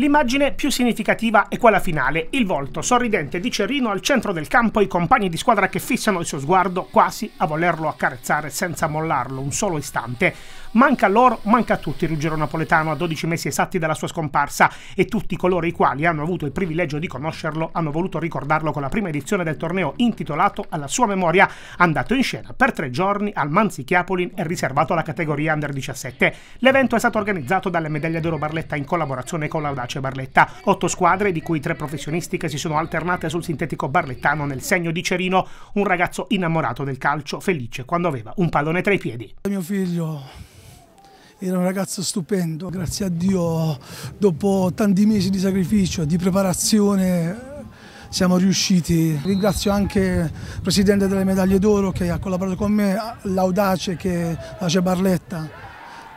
L'immagine più significativa è quella finale, il volto sorridente di Cerino al centro del campo e i compagni di squadra che fissano il suo sguardo quasi a volerlo accarezzare senza mollarlo un solo istante. Manca loro, manca a tutti Ruggero Napoletano a 12 mesi esatti dalla sua scomparsa e tutti coloro i quali hanno avuto il privilegio di conoscerlo hanno voluto ricordarlo con la prima edizione del torneo intitolato alla sua memoria, andato in scena per tre giorni al Manzi Chiapolin e riservato alla categoria Under 17. L'evento è stato organizzato dalle Medaglie d'Oro Barletta in collaborazione con l'Audace Barletta, otto squadre di cui tre professionisti che si sono alternate sul sintetico barlettano nel segno di Cerino, un ragazzo innamorato del calcio, felice quando aveva un pallone tra i piedi. Mio figlio era un ragazzo stupendo, grazie a Dio dopo tanti mesi di sacrificio, di preparazione siamo riusciti. Ringrazio anche il presidente delle medaglie d'oro che ha collaborato con me, l'Audace che Ace Barletta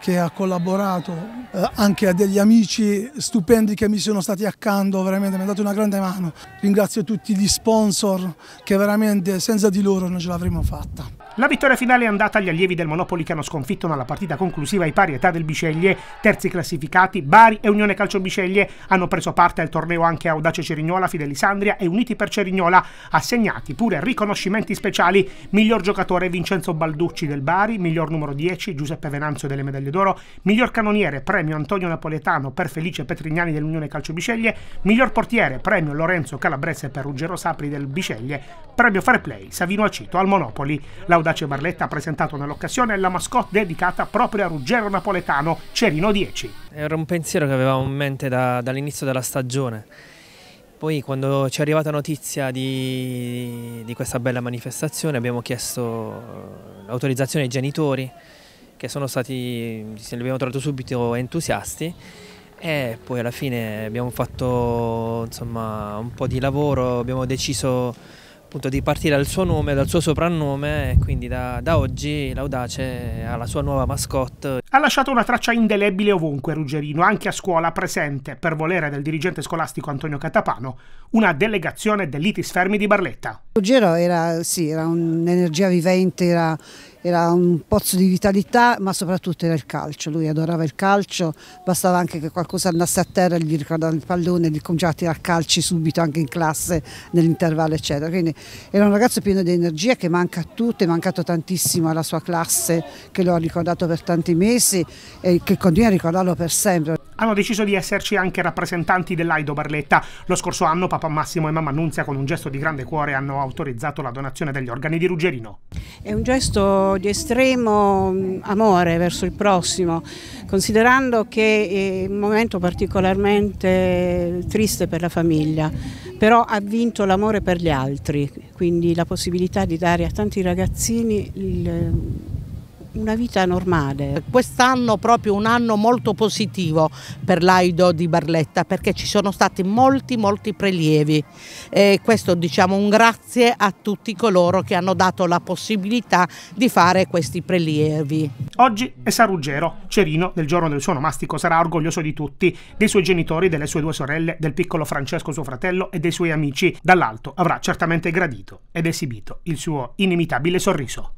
che ha collaborato, eh, anche a degli amici stupendi che mi sono stati accanto, veramente mi ha dato una grande mano. Ringrazio tutti gli sponsor che veramente senza di loro non ce l'avremmo fatta. La vittoria finale è andata agli allievi del Monopoli che hanno sconfitto nella partita conclusiva i pari età del Biceglie, terzi classificati, Bari e Unione Calcio Biceglie hanno preso parte al torneo anche Audace Cerignola, Fidelisandria e Uniti per Cerignola, assegnati pure riconoscimenti speciali, miglior giocatore Vincenzo Balducci del Bari, miglior numero 10 Giuseppe Venanzio delle medaglie d'oro, miglior canoniere premio Antonio Napoletano per Felice Petrignani dell'Unione Calcio Biceglie, miglior portiere premio Lorenzo Calabrese per Ruggero Sapri del Biceglie, premio Fair Play Savino Acito al Monopoli. La Audace Barletta ha presentato nell'occasione la mascotte dedicata proprio a Ruggero Napoletano, Cerino 10. Era un pensiero che avevamo in mente da, dall'inizio della stagione. Poi quando ci è arrivata notizia di, di questa bella manifestazione abbiamo chiesto eh, l'autorizzazione ai genitori che sono stati, se li abbiamo trovato subito entusiasti e poi alla fine abbiamo fatto insomma, un po' di lavoro, abbiamo deciso appunto di partire dal suo nome, dal suo soprannome e quindi da, da oggi l'Audace ha la sua nuova mascotte. Ha lasciato una traccia indelebile ovunque Ruggerino, anche a scuola presente, per volere del dirigente scolastico Antonio Catapano, una delegazione dell'Itis Fermi di Barletta. Ruggero era, sì, era un'energia vivente, era era un pozzo di vitalità ma soprattutto era il calcio, lui adorava il calcio, bastava anche che qualcosa andasse a terra e gli ricordava il pallone, gli cominciava a tirare calci subito anche in classe, nell'intervallo eccetera, quindi era un ragazzo pieno di energia che manca a tutti, è mancato tantissimo alla sua classe che lo ha ricordato per tanti mesi e che continua a ricordarlo per sempre. Hanno deciso di esserci anche rappresentanti dell'Aido Barletta. Lo scorso anno papà Massimo e Mamma Nunzia con un gesto di grande cuore hanno autorizzato la donazione degli organi di Ruggerino è un gesto di estremo mm, amore verso il prossimo, considerando che eh, è un momento particolarmente triste per la famiglia, però ha vinto l'amore per gli altri, quindi la possibilità di dare a tanti ragazzini il una vita normale. Quest'anno proprio un anno molto positivo per l'Aido di Barletta perché ci sono stati molti molti prelievi e questo diciamo un grazie a tutti coloro che hanno dato la possibilità di fare questi prelievi. Oggi è San Ruggero, Cerino del giorno del suo nomastico sarà orgoglioso di tutti, dei suoi genitori, delle sue due sorelle, del piccolo Francesco suo fratello e dei suoi amici. Dall'alto avrà certamente gradito ed esibito il suo inimitabile sorriso.